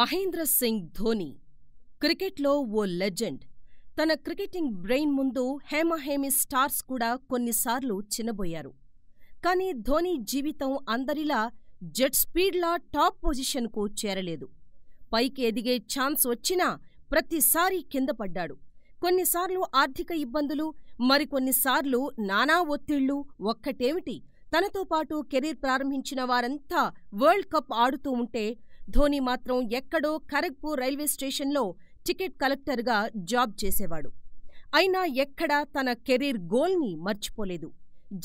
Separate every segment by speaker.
Speaker 1: మహేంద్ర సింగ్ ధోని క్రికెట్లో ఓ లెజెండ్ తన క్రికెటింగ్ బ్రెయిన్ ముందు హేమహేమి స్టార్స్ కూడా కొన్నిసార్లు చిన్నబోయారు కానీ ధోని జీవితం అందరిలా జెట్ స్పీడ్లా టాప్ పొజిషన్కు చేరలేదు పైకి ఎదిగే ఛాన్స్ వచ్చినా ప్రతిసారి కింద పడ్డాడు కొన్నిసార్లు ఆర్థిక ఇబ్బందులు మరికొన్నిసార్లు నానా ఒత్తిళ్లు ఒక్కటేమిటి తనతో పాటు కెరీర్ ప్రారంభించిన వారంతా వరల్డ్ కప్ ఆడుతూ ఉంటే ధోని మాత్రం ఎక్కడో ఖరగ్పూర్ రైల్వే స్టేషన్లో టికెట్ కలెక్టర్గా జాబ్ చేసేవాడు అయినా ఎక్కడా తన కెరీర్ గోల్ని మర్చిపోలేదు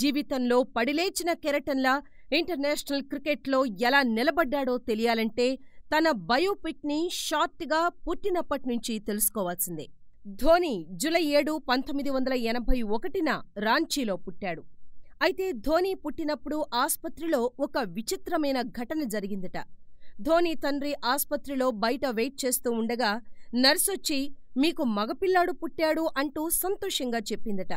Speaker 1: జీవితంలో పడిలేచిన కెరటన్లా ఇంటర్నేషనల్ క్రికెట్లో ఎలా నిలబడ్డాడో తెలియాలంటే తన బయోపిక్ని షార్ట్గా పుట్టినప్పటినుంచి తెలుసుకోవాల్సిందే ధోని జులై ఏడు పంతొమ్మిది వందల ఎనభై ఒకటిన రాంచీలో పుట్టాడు అయితే ధోని పుట్టినప్పుడు ఆస్పత్రిలో ఒక విచిత్రమైన ఘటన జరిగిందట ధోని తండ్రి ఆస్పత్రిలో బయట వెయిట్ చేస్తూ ఉండగా నర్సొచ్చి మీకు మగపిల్లాడు పుట్టాడు అంటూ సంతోషంగా చెప్పిందట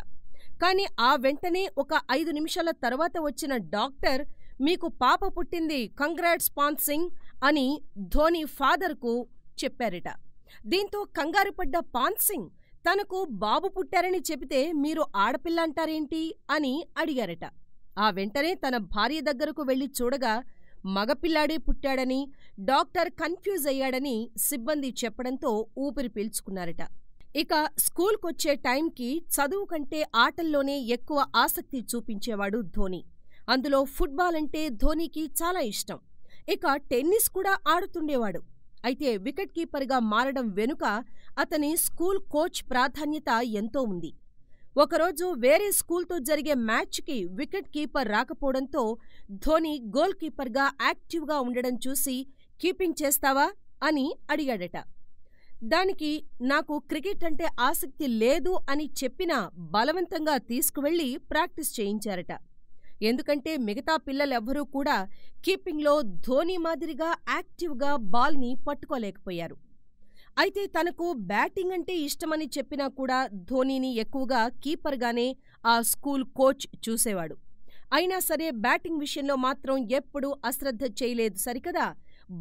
Speaker 1: కాని ఆ వెంటనే ఒక ఐదు నిమిషాల తర్వాత వచ్చిన డాక్టర్ మీకు పాప పుట్టింది కంగ్రాట్స్ పాన్ సింగ్ అని ధోని ఫాదర్కు చెప్పారట దీంతో కంగారుపడ్డ పాన్ సింగ్ తనకు బాబు పుట్టారని చెబితే మీరు ఆడపిల్ల అంటారేంటి అని అడిగారట ఆ వెంటనే తన భార్య దగ్గరకు వెళ్లి చూడగా మగపిల్లాడే పుట్టాడని డాక్టర్ కన్ఫ్యూజ్ అయ్యాడని సిబ్బంది చెప్పడంతో ఊపిరి పీల్చుకున్నారట ఇక స్కూల్కొచ్చే టైంకి చదువు కంటే ఆటల్లోనే ఎక్కువ ఆసక్తి చూపించేవాడు ధోని అందులో ఫుట్బాల్ అంటే ధోనీకి చాలా ఇష్టం ఇక టెన్నిస్ కూడా ఆడుతుండేవాడు అయితే వికెట్ కీపర్గా మారడం వెనుక అతని స్కూల్ కోచ్ ప్రాధాన్యత ఎంతో ఉంది ఒకరోజు వేరే స్కూల్తో జరిగే మ్యాచ్కి వికెట్ కీపర్ రాకపోవడంతో ధోని గోల్ కీపర్గా యాక్టివ్గా ఉండడం చూసి కీపింగ్ చేస్తావా అని అడిగాడట దానికి నాకు క్రికెట్ అంటే ఆసక్తి లేదు అని చెప్పినా బలవంతంగా తీసుకువెళ్లి ప్రాక్టీస్ చేయించారట ఎందుకంటే మిగతా పిల్లలెవ్వరూ కూడా కీపింగ్లో ధోని మాదిరిగా యాక్టివ్గా బాల్ని పట్టుకోలేకపోయారు అయితే తనకు బ్యాటింగ్ అంటే ఇష్టమని చెప్పినా కూడా ధోనీని ఎక్కువగా కీపర్గానే ఆ స్కూల్ కోచ్ చూసేవాడు అయినా సరే బ్యాటింగ్ విషయంలో మాత్రం ఎప్పుడూ అశ్రద్ధ చేయలేదు సరికదా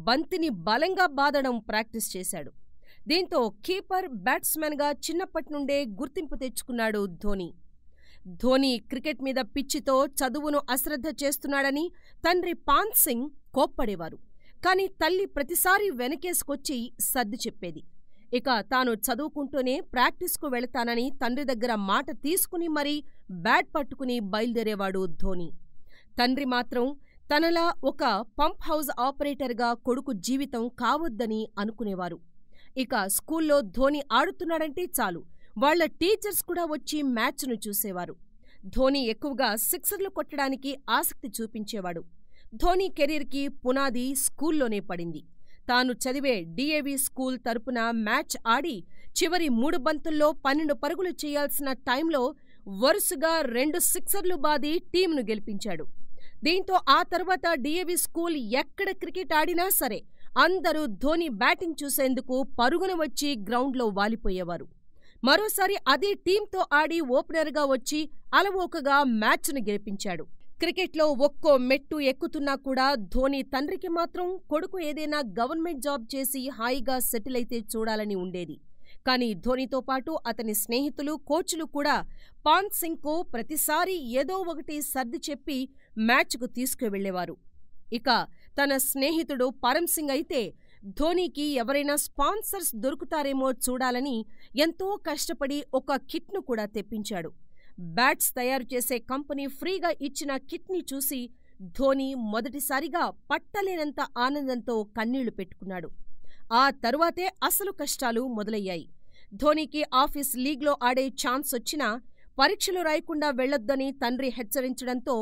Speaker 1: బంతిని బలంగా బాదడం ప్రాక్టీస్ చేశాడు దీంతో కీపర్ బ్యాట్స్మెన్గా చిన్నప్పటి నుండే గుర్తింపు తెచ్చుకున్నాడు ధోని ధోని క్రికెట్ మీద పిచ్చితో చదువును అశ్రద్ధ చేస్తున్నాడని తండ్రి పాన్ సింగ్ కోప్పడేవారు కాని తల్లి ప్రతిసారి వెనకేసుకొచ్చి సర్ది చెప్పేది ఇక తాను చదువుకుంటూనే ప్రాక్టీస్కు వెళతానని తండ్రి దగ్గర మాట తీసుకుని మరీ బ్యాట్ పట్టుకుని బయలుదేరేవాడు ధోని తండ్రి మాత్రం తనలా ఒక పంప్ హౌస్ ఆపరేటర్గా కొడుకు జీవితం కావద్దని అనుకునేవారు ఇక స్కూల్లో ధోని ఆడుతున్నాడంటే చాలు వాళ్ల టీచర్స్ కూడా వచ్చి మ్యాచ్ను చూసేవారు ధోని ఎక్కువగా సిక్సర్లు కొట్టడానికి ఆసక్తి చూపించేవాడు ధోని కెరీర్కి పునాది స్కూల్లోనే పడింది తాను చదివే డిఏవి స్కూల్ తరపున మ్యాచ్ ఆడి చివరి మూడు బంతుల్లో పన్నెండు పరుగులు చేయాల్సిన టైంలో వరుసగా రెండు సిక్సర్లు బాది టీంను గెలిపించాడు దీంతో ఆ తర్వాత డిఏవి స్కూల్ ఎక్కడ క్రికెట్ ఆడినా సరే అందరూ ధోని బ్యాటింగ్ చూసేందుకు పరుగున వచ్చి గ్రౌండ్లో వాలిపోయేవారు మరోసారి అదే టీంతో ఆడి ఓపెనర్గా వచ్చి అలవోకగా మ్యాచ్ను గెలిపించాడు క్రికెట్లో ఒక్కో మెట్టు ఎక్కుతున్నా కూడా ధోని తండ్రికి మాత్రం కొడుకు ఏదైనా గవర్నమెంట్ జాబ్ చేసి హాయిగా సెటిల్ అయితే చూడాలని ఉండేది కానీ ధోనితో పాటు అతని స్నేహితులు కోచ్లు కూడా పాన్ సింగ్కు ప్రతిసారి ఏదో ఒకటి సర్ది చెప్పి మ్యాచ్కు తీసుకువెళ్లేవారు ఇక తన స్నేహితుడు పరమ్ సింగ్ అయితే ధోనీకి ఎవరైనా స్పాన్సర్స్ దొరుకుతారేమో చూడాలని ఎంతో కష్టపడి ఒక కిట్ను కూడా తెప్పించాడు బ్యాట్స్ తయారు చేసే కంపెనీ ఫ్రీగా ఇచ్చిన కిట్ని చూసి ధోని మొదటిసారిగా పట్టలేనంత ఆనందంతో కన్నీళ్లు పెట్టుకున్నాడు ఆ తరువాతే అసలు కష్టాలు మొదలయ్యాయి ధోనికి ఆఫీస్ లీగ్లో ఆడే ఛాన్స్ వచ్చినా పరీక్షలు రాయకుండా వెళ్లొద్దని తండ్రి హెచ్చరించడంతో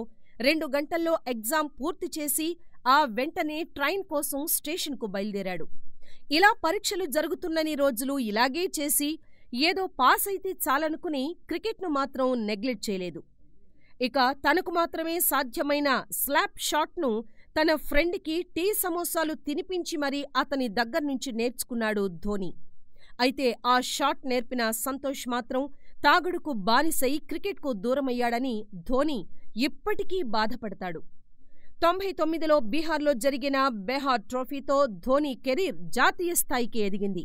Speaker 1: రెండు గంటల్లో ఎగ్జామ్ పూర్తి చేసి ఆ వెంటనే ట్రైన్ కోసం స్టేషన్కు బయలుదేరాడు ఇలా పరీక్షలు జరుగుతున్నని రోజులు ఇలాగే చేసి ఏదో పాస్ అయితే చాలనుకుని క్రికెట్ను మాత్రం నెగ్లెక్ట్ చేయలేదు ఇక తనకు మాత్రమే సాధ్యమైన స్లాప్ షాట్ను తన ఫ్రెండ్కి టీ సమోసాలు తినిపించి మరీ అతని దగ్గర్నుంచి నేర్చుకున్నాడు ధోని అయితే ఆ షాట్ నేర్పిన సంతోష్ మాత్రం తాగుడుకు బానిసై క్రికెట్కు దూరమయ్యాడని ధోని ఇప్పటికీ బాధపడతాడు తొంభై తొమ్మిదిలో బీహార్లో జరిగిన బెహార్ ట్రోఫీతో ధోని కెరీర్ జాతీయ స్థాయికి ఎదిగింది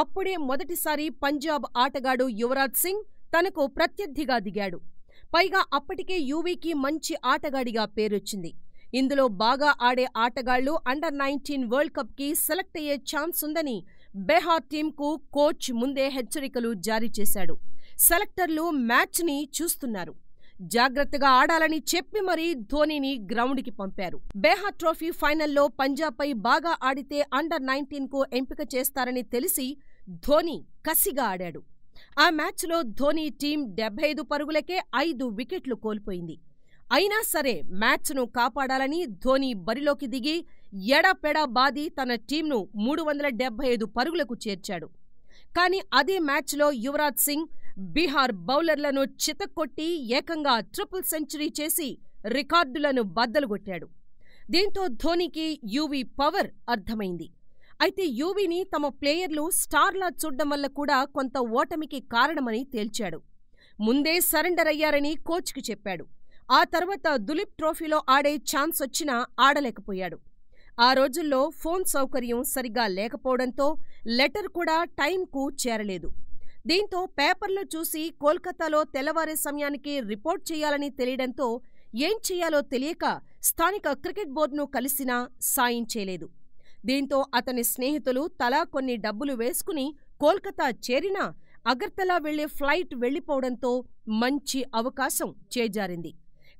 Speaker 1: అప్పుడే మొదటిసారి పంజాబ్ ఆటగాడు యువరాజ్ సింగ్ తనకు ప్రత్యర్థిగా దిగాడు పైగా అప్పటికే యువీకి మంచి ఆటగాడిగా పేరొచ్చింది ఇందులో బాగా ఆడే ఆటగాళ్లు అండర్ నైన్టీన్ వరల్డ్ కప్కి సెలెక్ట్ అయ్యే ఛాన్స్ ఉందని బెహార్ టీంకు కోచ్ ముందే హెచ్చరికలు జారీ చేశాడు సెలెక్టర్లు మ్యాచ్ని చూస్తున్నారు జాగ్రత్తగా ఆడాలని చెప్పి మరీ ధోనిని గ్రౌండ్కి పంపారు బేహా ట్రోఫీ ఫైనల్లో పంజాబ్పై బాగా ఆడితే అండర్ నైన్టీన్కు ఎంపిక చేస్తారని తెలిసి ధోని కసిగా ఆడాడు ఆ మ్యాచ్లో ధోని టీం డెబ్బై ఐదు పరుగులకే ఐదు వికెట్లు కోల్పోయింది అయినా సరే మ్యాచ్ను కాపాడాలని ధోని బరిలోకి దిగి ఎడపెడా బాది తన టీంను మూడు వందల డెబ్బై ఐదు పరుగులకు చేర్చాడు కానీ అదే మ్యాచ్లో యువరాజ్ సింగ్ బీహార్ బౌలర్లను చితక్కొట్టి ఏకంగా ట్రిపుల్ సెంచరీ చేసి రికార్డులను బద్దలుగొట్టాడు దీంతో ధోనికి యూవీ పవర్ అర్థమైంది అయితే యూవీని తమ ప్లేయర్లు స్టార్లా చూడ్డం వల్ల కూడా కొంత ఓటమికి కారణమని తేల్చాడు ముందే సరెండర్ అయ్యారని కోచ్కి చెప్పాడు ఆ తర్వాత దులీప్ ట్రోఫీలో ఆడే ఛాన్స్ వచ్చినా ఆడలేకపోయాడు ఆ రోజుల్లో ఫోన్ సౌకర్యం సరిగా లేకపోవడంతో లెటర్ కూడా టైంకు చేరలేదు దీంతో పేపర్లు చూసి కోల్కతాలో తెల్లవారే సమయానికి రిపోర్ట్ చేయాలని తెలియడంతో ఏం చేయాలో తెలియక స్థానిక క్రికెట్ బోర్డును కలిసినా సాయం చేయలేదు దీంతో అతని స్నేహితులు తలా కొన్ని డబ్బులు వేసుకుని కోల్కతా చేరినా అగర్తలా వెళ్లే ఫ్లైట్ వెళ్లిపోవడంతో మంచి అవకాశం చేజారింది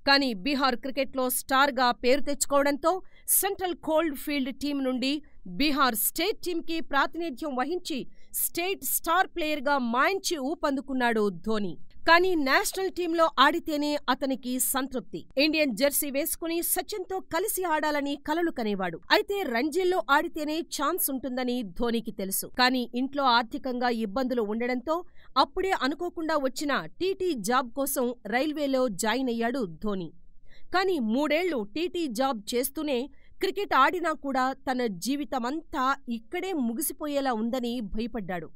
Speaker 1: కానీ బీహార్ క్రికెట్లో స్టార్గా పేరు తెచ్చుకోవడంతో సెంట్రల్ కోల్డ్ ఫీల్డ్ టీం నుండి బీహార్ స్టేట్ టీంకి ప్రాతినిధ్యం వహించి స్టేట్ స్టార్ ప్లేయర్గా మాయించి ఊపందుకున్నాడు ధోని కానీ నేషనల్ టీంలో ఆడితేనే అతనికి సంతృప్తి ఇండియన్ జెర్సీ వేసుకుని సచిన్తో కలిసి ఆడాలని కలలు కనేవాడు అయితే రంజీల్లో ఆడితేనే ఛాన్స్ ఉంటుందని ధోనికి తెలుసు కానీ ఇంట్లో ఆర్థికంగా ఇబ్బందులు ఉండడంతో అప్పుడే అనుకోకుండా వచ్చిన టీటీ జాబ్ కోసం రైల్వేలో జాయిన్ అయ్యాడు ధోని కానీ మూడేళ్లు టీటీ జాబ్ చేస్తూనే క్రికెట్ ఆడినా కూడా తన జీవితమంతా ఇక్కడే ముగిసిపోయేలా ఉందని భయపడ్డాడు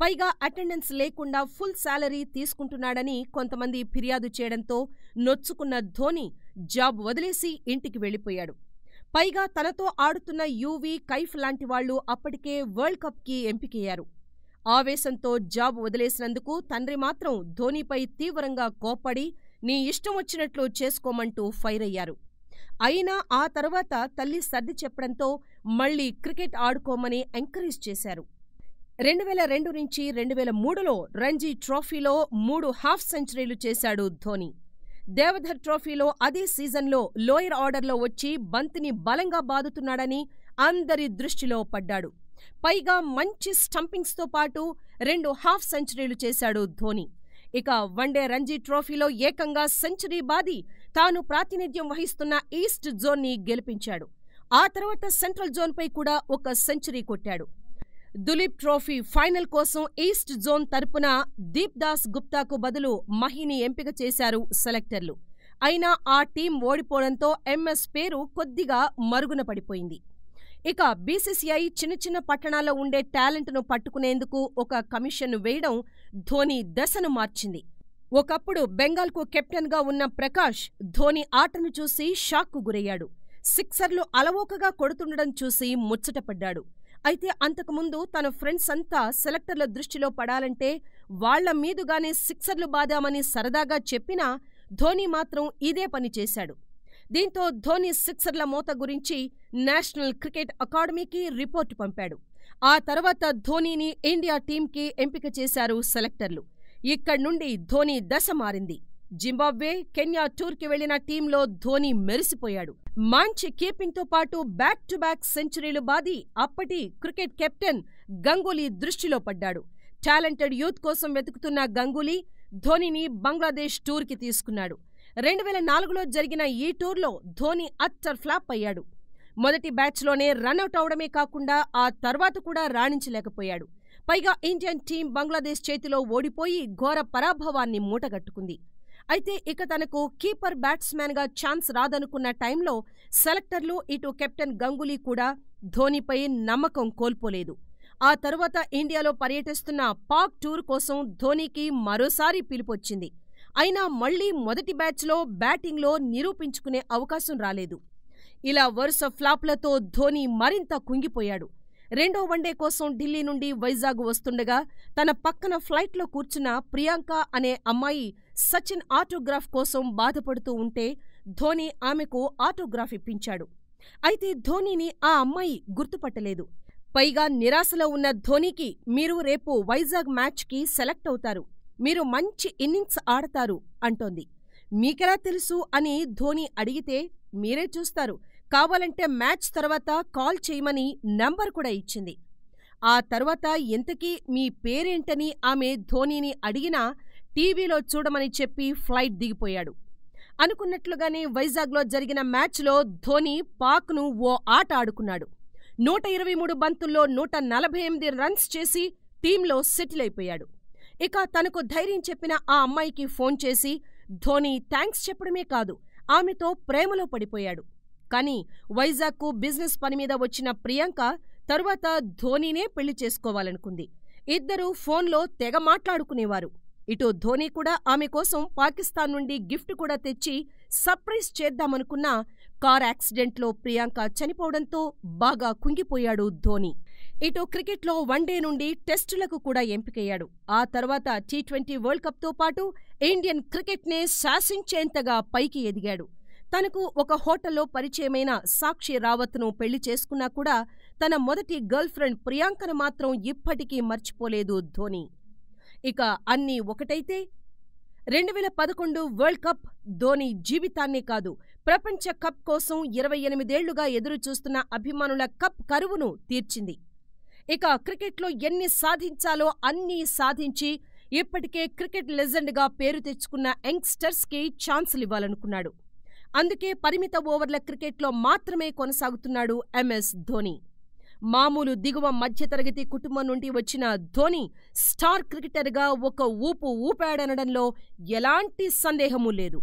Speaker 1: పైగా అటెండెన్స్ లేకుండా ఫుల్ శాలరీ తీసుకుంటున్నాడని కొంతమంది ఫిర్యాదు చేయడంతో నొచ్చుకున్న ధోని జాబ్ వదిలేసి ఇంటికి వెళ్ళిపోయాడు పైగా తనతో ఆడుతున్న యూవీ కైఫ్ లాంటి వాళ్లు అప్పటికే వరల్డ్ కప్కి ఎంపికయ్యారు ఆవేశంతో జాబ్ వదిలేసినందుకు తండ్రి మాత్రం ధోనీపై తీవ్రంగా కోప్పడి నీ ఇష్టం వచ్చినట్లు చేసుకోమంటూ ఫైర్ అయ్యారు అయినా ఆ తర్వాత తల్లి సర్ది చెప్పడంతో మళ్లీ క్రికెట్ ఆడుకోమని ఎంకరేజ్ చేశారు రెండు వేల రెండు నుంచి రెండు వేల మూడులో రంజీ ట్రోఫీలో మూడు హాఫ్ సెంచరీలు చేశాడు ధోని దేవధర్ ట్రోఫీలో అదే సీజన్లో లోయర్ ఆర్డర్లో వచ్చి బంతిని బలంగా బాదుతున్నాడని అందరి దృష్టిలో పడ్డాడు పైగా మంచి స్టంపింగ్స్తో పాటు రెండు హాఫ్ సెంచరీలు చేశాడు ధోని ఇక వన్డే రంజీ ట్రోఫీలో ఏకంగా సెంచరీ బాది తాను ప్రాతినిధ్యం వహిస్తున్న ఈస్ట్ జోన్ని గెలిపించాడు ఆ తర్వాత సెంట్రల్ జోన్పై కూడా ఒక సెంచరీ కొట్టాడు దులీప్ ట్రోఫీ ఫైనల్ కోసం ఈస్ట్ జోన్ తరపున దీప్ దాస్ గుప్తాకు బదులు మహిని ఎంపిక చేశారు సెలెక్టర్లు అయినా ఆ టీం ఓడిపోవడంతో ఎంఎస్ పేరు కొద్దిగా మరుగున పడిపోయింది ఇక బీసీసీఐ చిన్న చిన్న పట్టణాల్లో ఉండే టాలెంట్ను పట్టుకునేందుకు ఒక కమిషన్ను వేయడం ధోని దశను మార్చింది ఒకప్పుడు బెంగాల్కు కెప్టెన్గా ఉన్న ప్రకాష్ ధోని ఆటను చూసి షాక్కు గురయ్యాడు సిక్సర్లు అలవోకగా కొడుతుండడం చూసి ముచ్చటపడ్డాడు అయితే అంతకుముందు తన ఫ్రెండ్స్ అంతా సెలెక్టర్ల దృష్టిలో పడాలంటే వాళ్ల మీదుగానే సిక్సర్లు బాదామని సరదాగా చెప్పినా ధోని మాత్రం ఇదే పని చేశాడు దీంతో ధోని సిక్సర్ల మోత గురించి నేషనల్ క్రికెట్ అకాడమీకి రిపోర్టు పంపాడు ఆ తర్వాత ధోనీని ఇండియా టీంకి ఎంపిక చేశారు సెలెక్టర్లు ఇక్కడ్నుండి ధోని దశ మారింది జింబాబ్వే కెన్యా టూర్కి వెళ్లిన టీంలో ధోని మెరిసిపోయాడు మంచి కీపింగ్తో పాటు బ్యాక్ టు బ్యాక్ సెంచరీలు బాది అప్పటి క్రికెట్ కెప్టెన్ గంగూలీ దృష్టిలో పడ్డాడు టాలెంటెడ్ యూత్ కోసం వెతుకుతున్న గంగూలీ ధోనిని బంగ్లాదేశ్ టూర్కి తీసుకున్నాడు రెండు వేల నాలుగులో జరిగిన ఈ టూర్లో ధోని అట్టర్ ఫ్లాప్ అయ్యాడు మొదటి బ్యాచ్లోనే రన్అట్ అవడమే కాకుండా ఆ తర్వాత కూడా రాణించలేకపోయాడు పైగా ఇండియన్ టీం బంగ్లాదేశ్ చేతిలో ఓడిపోయి ఘోర పరాభవాన్ని మూటగట్టుకుంది అయితే ఇక తనకు కీపర్ బ్యాట్స్మెన్గా ఛాన్స్ రాదనుకున్న టైంలో సెలెక్టర్లు ఇటు కెప్టెన్ గంగులీ కూడా ధోనిపై నమ్మకం కోల్పోలేదు ఆ తరువాత ఇండియాలో పర్యటిస్తున్న పాక్ టూర్ కోసం ధోనీకి మరోసారి పిలుపొచ్చింది అయినా మళ్లీ మొదటి బ్యాచ్లో బ్యాటింగ్లో నిరూపించుకునే అవకాశం రాలేదు ఇలా వరుస ఫ్లాప్లతో ధోని మరింత కుంగిపోయాడు రెండో వన్డే కోసం ఢిల్లీ నుండి వైజాగ్ వస్తుండగా తన పక్కన ఫ్లైట్లో కూర్చున్న ప్రియాంక అనే అమ్మాయి సచిన్ ఆటోగ్రాఫ్ కోసం బాధపడుతూ ఉంటే ధోని ఆమెకు ఆటోగ్రాఫ్ ఇప్పించాడు అయితే ధోనిని ఆ అమ్మాయి గుర్తుపట్టలేదు పైగా నిరాశలో ఉన్న ధోనీకి మీరు రేపు వైజాగ్ మ్యాచ్కి సెలెక్ట్ అవుతారు మీరు మంచి ఇన్నింగ్స్ ఆడతారు అంటోంది మీకెలా తెలుసు అని ధోని అడిగితే మీరే చూస్తారు కావాలంటే మ్యాచ్ తర్వాత కాల్ చేయమని నంబర్ కూడా ఇచ్చింది ఆ తర్వాత ఇంతకీ మీ పేరేంటని ఆమె ధోనీని అడిగినా టీవీలో చూడమని చెప్పి ఫ్లైట్ దిగిపోయాడు అనుకున్నట్లుగానే వైజాగ్లో జరిగిన మ్యాచ్లో ధోని పాక్ను ఓ ఆట ఆడుకున్నాడు నూట ఇరవై మూడు బంతుల్లో నూట నలభై ఎనిమిది రన్స్ చేసి టీంలో సెటిల్ అయిపోయాడు ఇక తనకు ధైర్యం చెప్పిన ఆ అమ్మాయికి ఫోన్ చేసి ధోని థ్యాంక్స్ చెప్పడమే కాదు ఆమెతో ప్రేమలో పడిపోయాడు కానీ వైజాగ్కు బిజినెస్ పని మీద వచ్చిన ప్రియాంక తరువాత ధోనీనే పెళ్లి చేసుకోవాలనుకుంది ఇద్దరూ ఫోన్లో తెగ మాట్లాడుకునేవారు ఇటు ధోని కూడా ఆమె కోసం పాకిస్తాన్ నుండి గిఫ్ట్ కూడా తెచ్చి సర్ప్రైజ్ చేద్దామనుకున్న కార్ యాక్సిడెంట్లో ప్రియాంక చనిపోవడంతో బాగా కుంగిపోయాడు ధోని ఇటు క్రికెట్లో వన్డే నుండి టెస్టులకు కూడా ఎంపికయ్యాడు ఆ తర్వాత టీ ట్వంటీ వరల్డ్ కప్తో పాటు ఇండియన్ క్రికెట్నే శాసించేంతగా పైకి ఎదిగాడు తనకు ఒక హోటల్లో పరిచయమైన సాక్షి రావత్ను పెళ్లి చేసుకున్నా కూడా తన మొదటి గర్ల్ ఫ్రెండ్ ప్రియాంకను మాత్రం ఇప్పటికీ మర్చిపోలేదు ధోని ఇక అన్నీ ఒకటైతే రెండు వేల పదకొండు వరల్డ్ కప్ ధోని జీవితాన్నే కాదు ప్రపంచ కప్ కోసం ఇరవై ఎనిమిదేళ్లుగా ఎదురుచూస్తున్న అభిమానుల కప్ కరువును తీర్చింది ఇక క్రికెట్లో ఎన్ని సాధించాలో అన్నీ సాధించి ఇప్పటికే క్రికెట్ లెజెండ్గా పేరు తెచ్చుకున్న యంగ్స్టర్స్కి ఛాన్సులివ్వాలనుకున్నాడు అందుకే పరిమిత ఓవర్ల క్రికెట్లో మాత్రమే కొనసాగుతున్నాడు ఎంఎస్ ధోని మామూలు దిగువ మధ్యతరగతి కుటుంబం నుండి వచ్చిన ధోని స్టార్ క్రికెటర్గా ఒక ఊపు ఊపాడనడంలో ఎలాంటి సందేహమూ లేదు